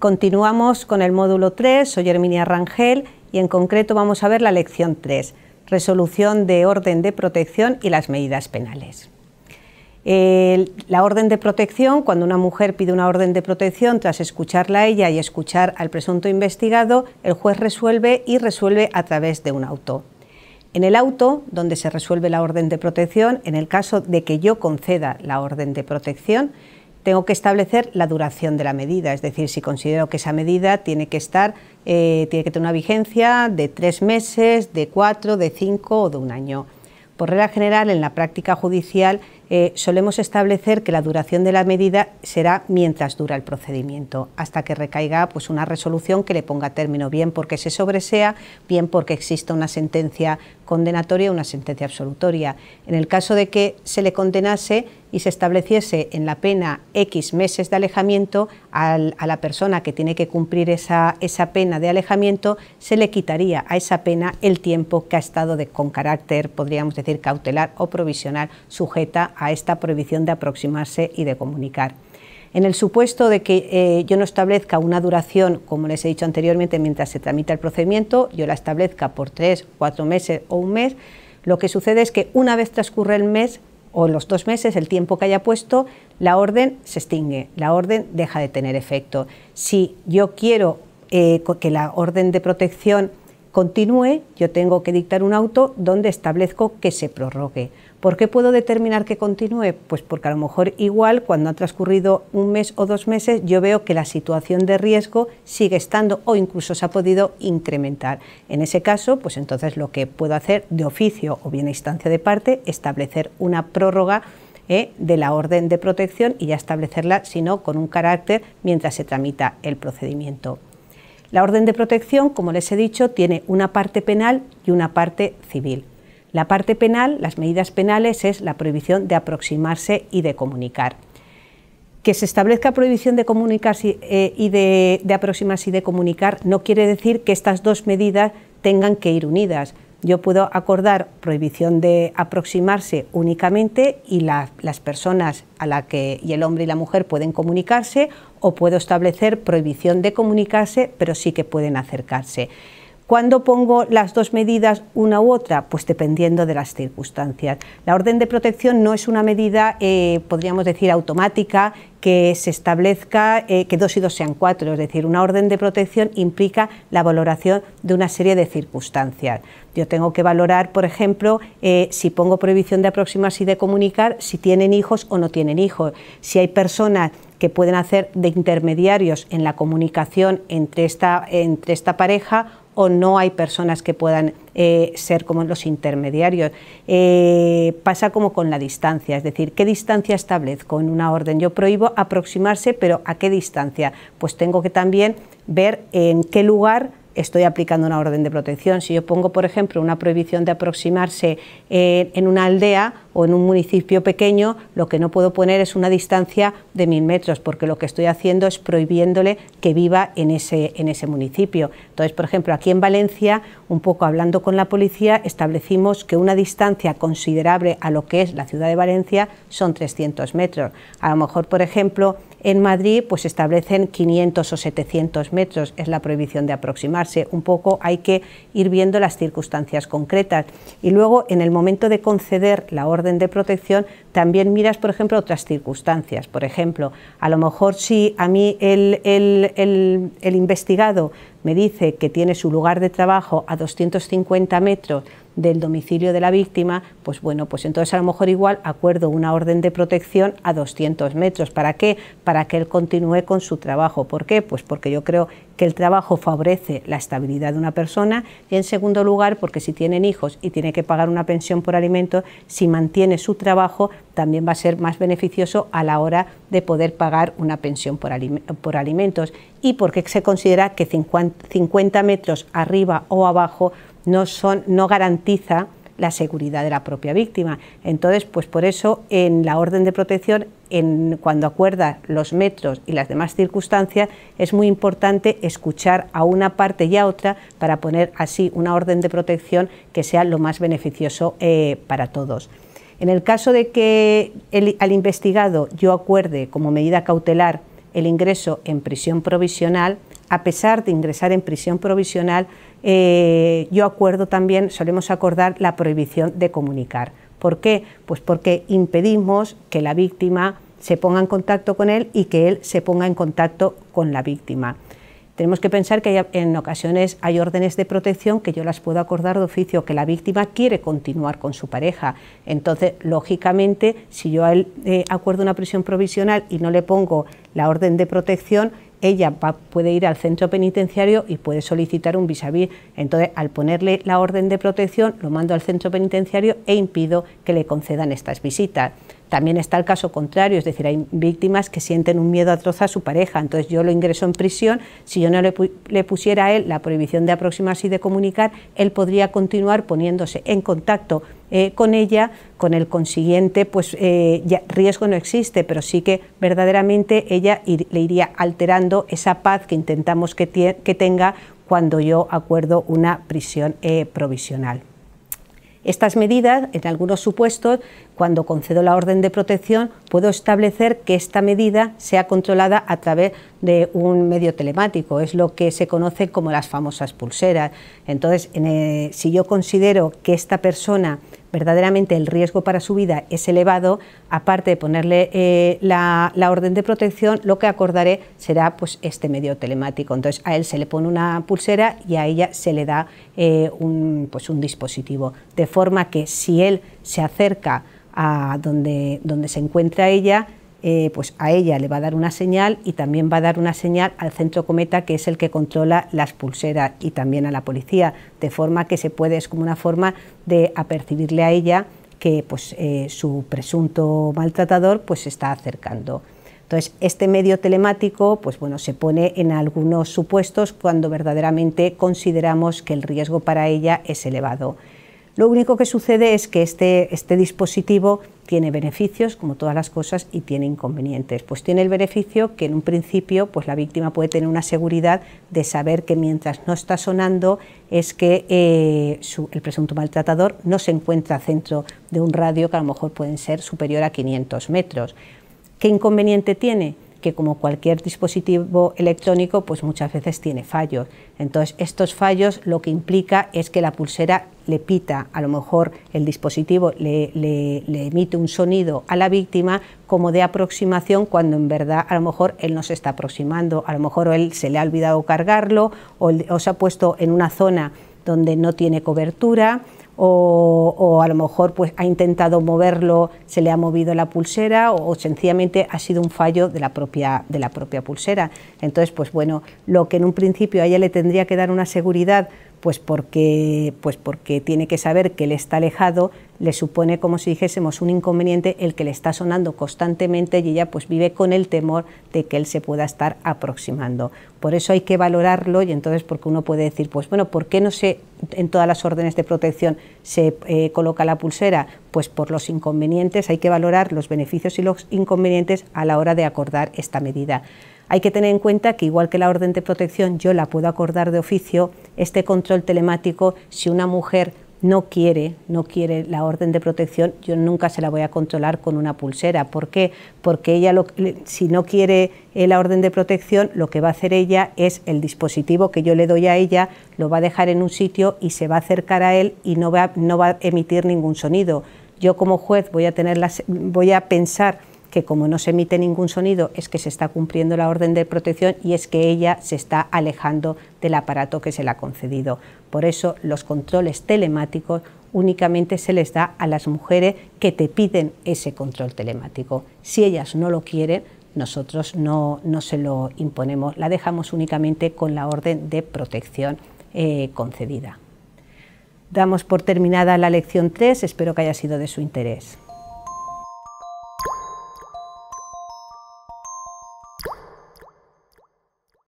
Continuamos con el módulo 3, soy Herminia Rangel y en concreto vamos a ver la lección 3, resolución de orden de protección y las medidas penales. la orden de protección, cuando una mujer pide una orden de protección, tras escucharla a ella y escuchar al presunto investigado, el juez resuelve y resuelve a través de un auto. En el auto, donde se resuelve la orden de protección, en el caso de que yo conceda la orden de protección, tengo que establecer la duración de la medida, es decir, si considero que esa medida tiene que estar, eh, tiene que tener una vigencia de tres meses, de cuatro, de cinco o de un año. Por regla general, en la práctica judicial eh, solemos establecer que la duración de la medida será mientras dura el procedimiento, hasta que recaiga pues, una resolución que le ponga término, bien porque se sobresea, bien porque exista una sentencia condenatoria una sentencia absolutoria. En el caso de que se le condenase y se estableciese en la pena X meses de alejamiento, a la persona que tiene que cumplir esa, pena de alejamiento, se le quitaría a esa pena el tiempo que ha estado con carácter, podríamos decir, cautelar o provisional, sujeta a esta prohibición de aproximarse y de comunicar. En el supuesto de que eh, yo no establezca una duración, como les he dicho anteriormente, mientras se tramita el procedimiento, yo la establezca por tres, cuatro meses o un mes, lo que sucede es que una vez transcurre el mes o los dos meses, el tiempo que haya puesto, la orden se extingue, la orden deja de tener efecto. Si yo quiero eh, que la orden de protección continúe, yo tengo que dictar un auto donde establezco que se prorrogue. ¿Por qué puedo determinar que continúe? Pues porque a lo mejor igual cuando ha transcurrido un mes o dos meses yo veo que la situación de riesgo sigue estando o incluso se ha podido incrementar. En ese caso, pues entonces lo que puedo hacer de oficio o bien a instancia de parte, establecer una prórroga ¿eh? de la orden de protección y ya establecerla, no, con un carácter mientras se tramita el procedimiento. La orden de protección, como les he dicho, tiene una parte penal y una parte civil. La parte penal, las medidas penales, es la prohibición de aproximarse y de comunicar. Que se establezca prohibición de comunicarse eh, y de, aproximarse y de comunicar no quiere decir que estas dos medidas tengan que ir unidas. Yo puedo acordar prohibición de aproximarse únicamente y las personas a la que y el hombre y la mujer pueden comunicarse o puedo establecer prohibición de comunicarse, pero sí que pueden acercarse. ¿Cuándo pongo las dos medidas, una u otra? Pues dependiendo de las circunstancias. La orden de protección no es una medida, eh, podríamos decir, automática que se establezca eh, que dos y dos sean cuatro. Es decir, una orden de protección implica la valoración de una serie de circunstancias. Yo tengo que valorar, por ejemplo, eh, si pongo prohibición de aproximarse y de comunicar, si tienen hijos o no tienen hijos, si hay personas que pueden hacer de intermediarios en la comunicación entre esta pareja o no hay personas que puedan eh, ser como los intermediarios. Eh, pasa como con la distancia, es decir, ¿qué distancia establezco en una orden? Yo prohíbo aproximarse, pero ¿a qué distancia? Pues tengo que también ver en qué lugar estoy aplicando una orden de protección. Si yo pongo, por ejemplo, una prohibición de aproximarse eh, en una aldea o en un municipio pequeño, lo que no puedo poner es una distancia de mil metros, porque lo que estoy haciendo es prohibiéndole que viva en ese, en ese municipio. Entonces, por ejemplo, aquí en Valencia, un poco hablando con la policía, establecimos que una distancia considerable a lo que es la ciudad de Valencia son 300 metros. A lo mejor, por ejemplo, en Madrid pues establecen 500 o 700 metros, es la prohibición de aproximarse. Un poco hay que ir viendo las circunstancias concretas. Y luego, en el momento de conceder la orden de protección, también miras, por ejemplo, otras circunstancias. Por ejemplo, a lo mejor si a mí el, el investigado me dice que tiene su lugar de trabajo a 250 metros del domicilio de la víctima, pues bueno, pues entonces a lo mejor igual acuerdo una orden de protección a 200 metros. ¿Para qué? Para que él continúe con su trabajo. ¿Por qué? Pues porque yo creo que el trabajo favorece la estabilidad de una persona y en segundo lugar porque si tienen hijos y tiene que pagar una pensión por alimentos, si mantiene su trabajo también va a ser más beneficioso a la hora de poder pagar una pensión por, por alimentos y porque se considera que 50 metros arriba o abajo no, son, no garantiza la seguridad de la propia víctima. Entonces, pues por eso en la orden de protección, en, cuando acuerda los metros y las demás circunstancias, es muy importante escuchar a una parte y a otra para poner así una orden de protección que sea lo más beneficioso eh, para todos. En el caso de que al investigado yo acuerde como medida cautelar el ingreso en prisión provisional, a pesar de ingresar en prisión provisional, eh, yo acuerdo también, solemos acordar la prohibición de comunicar. ¿Por qué? Pues porque impedimos que la víctima se ponga en contacto con él y que él se ponga en contacto con la víctima. Tenemos que pensar que en ocasiones hay órdenes de protección que yo las puedo acordar de oficio, que la víctima quiere continuar con su pareja. Entonces, lógicamente, si yo él eh, acuerdo una prisión provisional y no le pongo la orden de protección, ella puede ir al centro penitenciario y puede solicitar un vis, vis Entonces, al ponerle la orden de protección, lo mando al centro penitenciario e impido que le concedan estas visitas. También está el caso contrario, es decir, hay víctimas que sienten un miedo atroz a su pareja, entonces yo lo ingreso en prisión, si yo no le, pusiera a él la prohibición de aproximarse y de comunicar, él podría continuar poniéndose en contacto eh, con ella, con el consiguiente, pues eh, riesgo no existe, pero sí que verdaderamente ella le iría alterando esa paz que intentamos que, tenga cuando yo acuerdo una prisión eh, provisional. Estas medidas, en algunos supuestos, cuando concedo la orden de protección, puedo establecer que esta medida sea controlada a través de un medio telemático. Es lo que se conoce como las famosas pulseras. Entonces, eh, si yo considero que esta persona verdaderamente el riesgo para su vida es elevado, aparte de ponerle eh, la, orden de protección, lo que acordaré será pues, este medio telemático. Entonces a él se le pone una pulsera y a ella se le da eh, un, pues, un dispositivo, de forma que si él se acerca a donde, donde se encuentra ella, eh, pues a ella le va a dar una señal y también va a dar una señal al centro cometa que es el que controla las pulseras y también a la policía, de forma que se puede, es como una forma de apercibirle a ella que pues, eh, su presunto maltratador pues, se está acercando. Entonces, este medio telemático pues, bueno, se pone en algunos supuestos cuando verdaderamente consideramos que el riesgo para ella es elevado. Lo único que sucede es que este, este dispositivo tiene beneficios como todas las cosas y tiene inconvenientes. Pues tiene el beneficio que en un principio pues la víctima puede tener una seguridad de saber que mientras no está sonando es que eh, el presunto maltratador no se encuentra centro de un radio que a lo mejor pueden ser superior a 500 metros. ¿Qué inconveniente tiene? que como cualquier dispositivo electrónico, pues muchas veces tiene fallos. Entonces, estos fallos lo que implica es que la pulsera le pita, a lo mejor el dispositivo le, emite un sonido a la víctima como de aproximación cuando en verdad a lo mejor él no se está aproximando, a lo mejor él se le ha olvidado cargarlo o se ha puesto en una zona donde no tiene cobertura o, a lo mejor pues, ha intentado moverlo, se le ha movido la pulsera o, sencillamente ha sido un fallo de la, propia, de la propia pulsera. Entonces, pues bueno, lo que en un principio a ella le tendría que dar una seguridad, pues porque, pues porque tiene que saber que él está alejado, le supone como si dijésemos un inconveniente el que le está sonando constantemente y ella pues vive con el temor de que él se pueda estar aproximando. Por eso hay que valorarlo y entonces porque uno puede decir, pues bueno, ¿por qué no se en todas las órdenes de protección se eh, coloca la pulsera? Pues por los inconvenientes, hay que valorar los beneficios y los inconvenientes a la hora de acordar esta medida. Hay que tener en cuenta que igual que la orden de protección yo la puedo acordar de oficio, este control telemático, si una mujer no quiere, no quiere la orden de protección, yo nunca se la voy a controlar con una pulsera. ¿Por qué? Porque ella, si no quiere eh, la orden de protección, lo que va a hacer ella es el dispositivo que yo le doy a ella, lo va a dejar en un sitio y se va a acercar a él y no va, no va a emitir ningún sonido. Yo como juez voy a, tener voy a pensar que como no se emite ningún sonido es que se está cumpliendo la orden de protección y es que ella se está alejando del aparato que se le ha concedido. Por eso los controles telemáticos únicamente se les da a las mujeres que te piden ese control telemático. Si ellas no lo quieren, nosotros no, se lo imponemos, la dejamos únicamente con la orden de protección eh, concedida. Damos por terminada la lección 3, espero que haya sido de su interés.